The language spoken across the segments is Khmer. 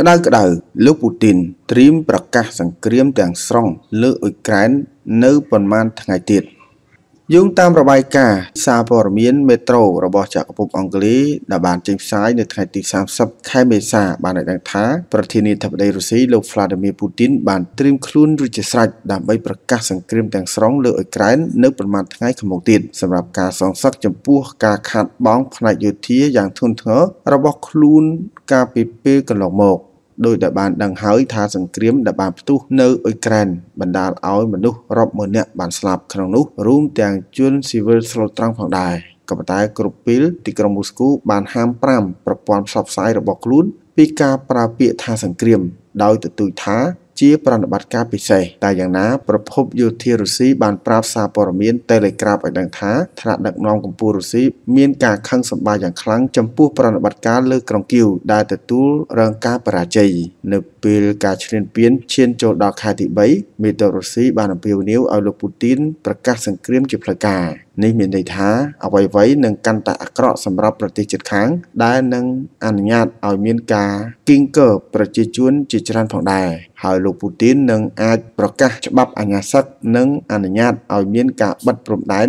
ក្តៅក្តៅលោកពូទីនត្រៀមប្រកាសសង្គ្រាមទាំងស្រុងលើអ៊ុយក្រែននៅប៉ុន្មានថ្ងៃទៀត។យោងតាមរបាយការណ៍សារព័ត៌មានមេត្រូរបស់ចក្រភពអង់គ្លេសដែលបានចេញផ្សាយនៅថ្ងៃទី30ខែមេសាបានឲ្យដឹងថាប្រធានាធិបតីរុស្ស៊ីលោក Vladimir Putin បានត្រៀមខ្លួនរួចជាស្រេចដើម្បីប្រកាសសង្គ្រាមទាំងស្រុងលើអ៊ុយក្រែននៅប្រមាណថ្ងៃខាងមុខទៀតសម្រាប់ការសងសឹកចំពោះការខាតបង់ផ្នែកយោធាយ៉ាងធ្ងន់ធ្ងររបស់ខ្លួនកាលពីពេលកន្លងមក។ដោយដែលបានដឹងហើយថាសង្គ្រាមដែលបានផ្ទុះនៅអ៊ុយក្រែនបណ្ដាលឲ្យមនុស្សរាប់ម៉ឺននាក់បានស្លាប់ក្នុងនោះរួមទាំងជនស៊ីវិលស្លូតត្រង់ផងដែរក៏ប៉ុន្តែគ្រប់ពេលទីក្រុងមូស្គូបានហាមប្រាមប្រព័ន្ធផ្សព្វផ្សាយរបស់ខ្លួនពីការប្រើពាក្យថាសង្គ្រាម ដោយទទូចថាជាប្រតិបត្តិការពិសេសតែយ៉ាងណាប្រភពយោធារុស្ស៊ីបានប្រាប់សារព័ត៌មាន Telegraph ឲ្យដឹងថាថ្នាក់ដឹកនាំកម្ពុជារុស្ស៊ីមានការខឹងសម្បារយ៉ាងខ្លាំងចំពោះប្រតិបត្តិការលើក្រុងគីវដែលទទួលរងការបរាជ័យនៅពេលការឈ្លានពានឈានចូលដល់ខែទី3មេតរុស្ស៊ីបានអំពាវនាវឲ្យលោកពូទីនប្រកាសសង្គ្រាមជាផ្លូវការ។នេះមានន័យថាអ្វីៗនឹងកាន់តែអាក្រក់សម្រាប់ប្រទេសជិតខាង ដែលនឹងអនុញ្ញាតឲ្យមានការគីងកើប្រជាជនជាច្រើនផងដែរហើយលោកពូទីននឹងអាចប្រកាសច្បាប់អាញាសឹកនិងអនុញ្ញាតឲ្យមានការបិទព្រំដែន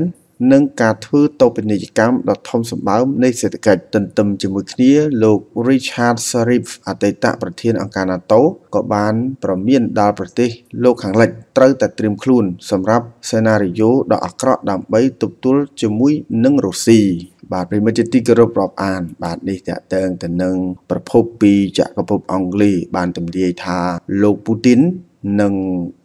និងការធ្វើតូបនីយកម្មដ៏ធំសម្បើមនៃសេដ្ឋកិច្ចទន្ទឹមជាមួយគ្នា លោក Richard Sharif អតីតប្រធានអង្គការ NATO ក៏បាន ប្រមានដល់ប្រទេសលោកខាងលិចត្រូវតែត្រៀមខ្លួនសម្រាប់សេណារីយ៉ូដ៏អាក្រក់ដើម្បីទប់ទល់ជាមួយនឹងរុស្ស៊ីបាទប្រិមិត្តជាទីគោរពរាប់អាន បាទនេះតកតងទៅនឹងប្រភពពីចក្រភពអង់គ្លេសបានទម្លាយថាលោកពូទីននឹង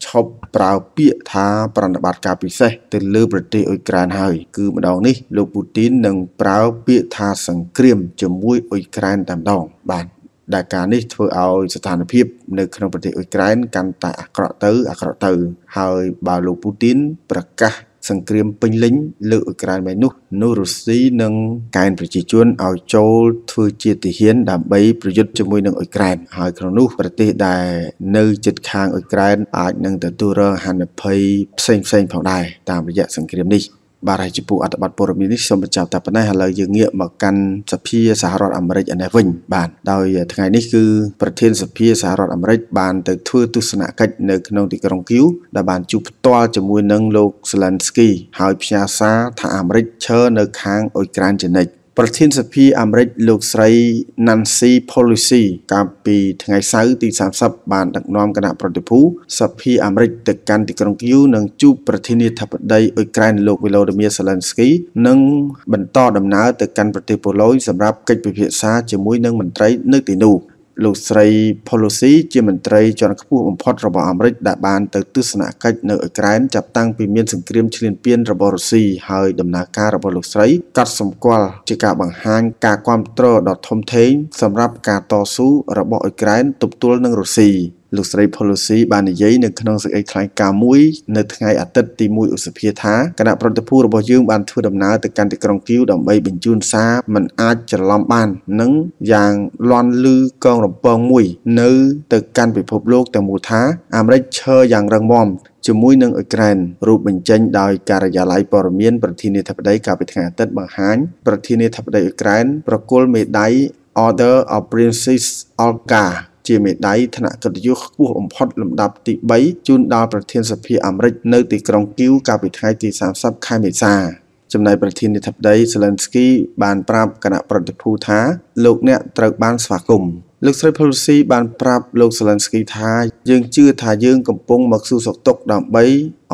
ឈប់ប្រើពាក្យថា ប្រតិបត្តិការពិសេសទៅលើប្រទេសអ៊ុយក្រែនហើយគឺម្ដងនេះ លោកពូទីននឹងប្រើពាក្យថាសង្គ្រាមជាមួយអ៊ុយក្រែនតែម្ដងបាទដែលការនេះធ្វើឲ្យស្ថានភាព នៅក្នុងប្រទេសអ៊ុយក្រែនកាន់តែអាក្រក់ទៅអាក្រក់ទៅ ហើយបើលោកពូទីនប្រកាសសង្គ្រាមពេញលេញលើអ៊ុយក្រែនបែបនោះនោះរុស្ស៊ីនឹងកែនប្រជាជនឲ្យចូលធ្វើជាទាហានដើម្បីប្រយុទ្ធជាមួយនឹងអ៊ុយក្រែនហើយក្នុងនោះប្រទេសដែលនៅជិតខាងអ៊ុយក្រែនអាចនឹងទទួលរងហានិភ័យផ្សេងៗផងដែរតាមរយៈសង្គ្រាមនេះបាទហើយចំពោះអត្ថបទព័ត៌មាននេះសូមបញ្ចប់តែប៉ុណ្ណេះឥឡូវយើងងាកមកកាន់សភាសហរដ្ឋអាមេរិកឯនេះវិញ បាទដោយថ្ងៃនេះគឺ ប្រធានសភាសហរដ្ឋអាមេរិកបានទៅធ្វើទស្សនកិច្ចនៅក្នុងទីក្រុងគីវដែលបានជួបផ្ទាល់ជាមួយនឹងលោក Zelensky ហើយផ្ញើសារថាអាមេរិកឈរនៅខាងអ៊ុយក្រែនជានិច្ចប្រធានសភាអាមេរិកលោកស្រី Nancy Pelosi កាលពីថ្ងៃសៅរ៍ទី30បានដឹកនាំគណៈប្រតិភូសភាអាមេរិកទៅកាន់ទីក្រុងគីវនិងជួបប្រធានាធិបតីអ៊ុយក្រែនលោក Volodymyr Zelensky និងបន្តដំណើរទៅកាន់ប្រទេសប៉ូឡូញសម្រាប់កិច្ចពិភាក្សាជាមួយនឹងមន្ត្រីនៅទីនោះលោកស្រី Pelosi ជាមន្ត្រីជាន់ខ្ពស់បំផុតរបស់អាមេរិកដែលបានទៅទស្សនកិច្ចនៅអ៊ុយក្រែនចាប់តាំងពីមាន សង្គ្រាមឈ្លានពានរបស់រុស្ស៊ីហើយដំណើរការរបស់លោកស្រីកាត់សម្គាល់ ជាការបង្ហាញការគ្រប់គ្រងដ៏ធំធេងសម្រាប់ការតស៊ូរបស់អ៊ុយក្រែនទប់ទល់នឹងរុស្ស៊ីលោកស្រី Pelosi បាននិយាយនៅក្នុងសេចក្តីថ្លែងការណ៍មួយនៅថ្ងៃអាទិត្យទី1ឧសភាថាគណៈប្រតិភូរបស់យើងបានធ្វើដំណើរទៅកាន់ទីក្រុងគីវដើម្បីបញ្ជូនសារមិនអាចច្រឡំបាននិងយ៉ាងលាន់លឺកងរំពងមួយ នៅទៅកាន់ពិភពលោកទាំងមូលថា អាមេរិកឈរយ៉ាងរឹងមាំជាមួយនឹងអ៊ុយក្រែនរូបបញ្ចេញដោយការិយាល័យព័ត៌មានប្រធានាធិបតីកាលពីថ្ងៃអាទិត្យបង្ហាញប្រធានាធិបតីអ៊ុយក្រែនប្រគល់មេដាយ Order of Princess Olga ជាមេដាយឋានៈកិត្តិយសខ្ពស់បំផុតលំដាប់ទី3ជូនដល់ប្រធានសភាអាមេរិកនៅ ទីក្រុងគីវកាលពីថ្ងៃទី30ខែមេសា ចំណែកប្រធានាធិបតី Zelensky បានប្រាប់គណៈប្រតិភូថាលោកអ្នកត្រូវ បានស្វាគមន៍លោកស្រី Pelosi បានប្រាប់លោក Zelensky ថាយើងជឿថាយើងកំពុងមកសួរសុខទុក្ខដើម្បី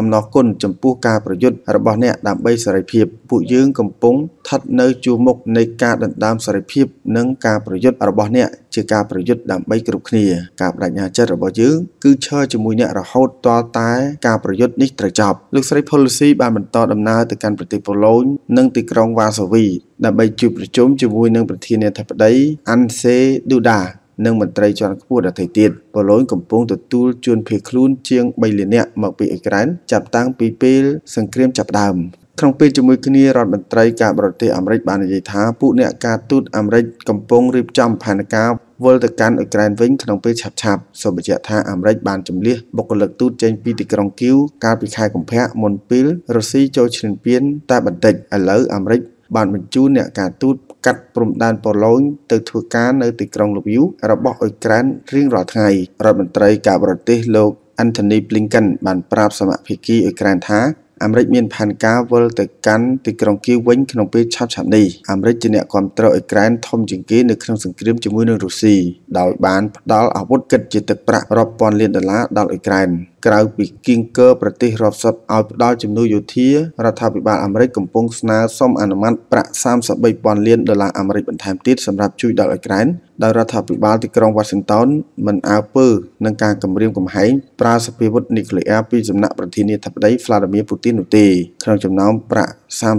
អំណរគុណចំពោះការប្រយុទ្ធរបស់អ្នកដើម្បីសេរីភាពពួកយើងកំពុងស្ថិតនៅជួរមុខនៃការដណ្ដើមសេរីភាពនិងការប្រយុទ្ធរបស់អ្នកជាការប្រយុទ្ធដើម្បីគ្រប់គ្នាការបដិញ្ញាចិត្តរបស់យើងគឺឈរជាមួយអ្នករហូតទាល់តែការប្រយុទ្ធនេះត្រូវចប់លោកស្រី Pelosi បានបន្តដំណើរទៅកាន់ប្រទេសប៉ូឡូញនិងទីក្រុងវ៉ាសូវីដើម្បីជួបប្រជុំជាមួយនឹងប្រធានាធិបតីអាន់សេឌូដានិងមន្ត្រីជាន់ខ្ពស់ដទៃទៀតប៉ូឡូញកំពុងទទួលជួនភៀសខ្លួនជាង3លាននាក់មកពីអ៊ុយក្រែនចាប់តាំងពីពេលសង្គ្រាមចាប់ផ្ដើមក្នុងពេលជាមួយគ្នារដ្ឋមន្ត្រីការបរទេសអាមេរិកបាននិយាយថាពួកអ្នកការទូតអាមេរិកកំពុងរៀបចំផែនការវិលទៅកាន់អ៊ុយក្រែនវិញក្នុងពេលឆាប់ឆាប់សូមបញ្ជាក់ថាអាមេរិកបានចម្លៀសបុគ្គលិកទូតចេញពីទីក្រុងគីវកាលពីខែកុម្ភៈមុនពេលរុស្ស៊ីចូលឈ្លានពានតែបន្តិចឥឡូវអាមេរិកបានបញ្ជូនអ្នកការទូតកាត់ព្រំដែនប៉ូឡូញទៅធ្វើការនៅទីក្រុងលវីវរបស់អ៊ុយក្រែនរៀងរាល់ថ្ងៃរដ្ឋមន្ត្រីការបរទេសលោក Anthony Blinken បានប្រាប់សមាភិកីអ៊ុយក្រែនថាអាមេរិកមានផែនការវិលទៅកាន់ទីក្រុងគៀវវិញក្នុងពេលឆាប់ៗនេះអាមេរិកជាអ្នកគ្រប់គ្រងអ៊ុយក្រែនធំជាងគេនៅក្នុងសង្គ្រាមជាមួយនឹងរុស្ស៊ីដោយបានផ្ដល់អាវុធគិតជាទឹកប្រាក់រាប់ពាន់លានដុល្លារដល់អ៊ុយក្រែនក្រៅពីគីងកឺប្រទេសរាប់សិបឲ្យផ្ដល់ជំនួយយោធារដ្ឋាភិបាលអាមេរិកកំពុងស្នើសុំអនុម័តប្រាក់33,000លានដុល្លារអាមេរិកបន្ថែមទៀតសម្រាប់ជួយដល់អ៊ុយក្រែនដោយរដ្ឋាភិបាលទីក្រុង Washington មិនអើពើនឹងការគំរាមកំហែងប្រើសភាវុធនុយក្លេអ៊ែរពីសំណាក់ប្រធានាធិបតី Vladimir Putin នោះទេក្នុងចំណោមប្រាក់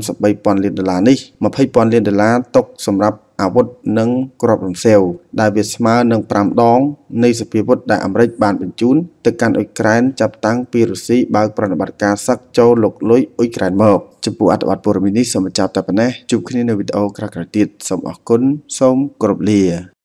33,000លានដុល្លារនេះ20,000លានដុល្លារຕົកសម្រាប់អាវុធនិងគ្រាប់រំសេវដែលវាស្មើនឹង5ដងនៃសភាវុធដែលអាមេរិកបានបញ្ជូនទៅកាន់អ៊ុយក្រែនចាប់តាំងពីរុស្ស៊ីបើកប្រតិបត្តិការសឹកចូលលុកលុយអ៊ុយក្រែនមកចំពោះអត្ថបទព័ត៌មាននេះសូមបញ្ចប់តែប៉ុណ្ណេះជួបគ្នានៅវីដេអូក្រោយៗទៀតសូមអរគុណសូមគោរពលា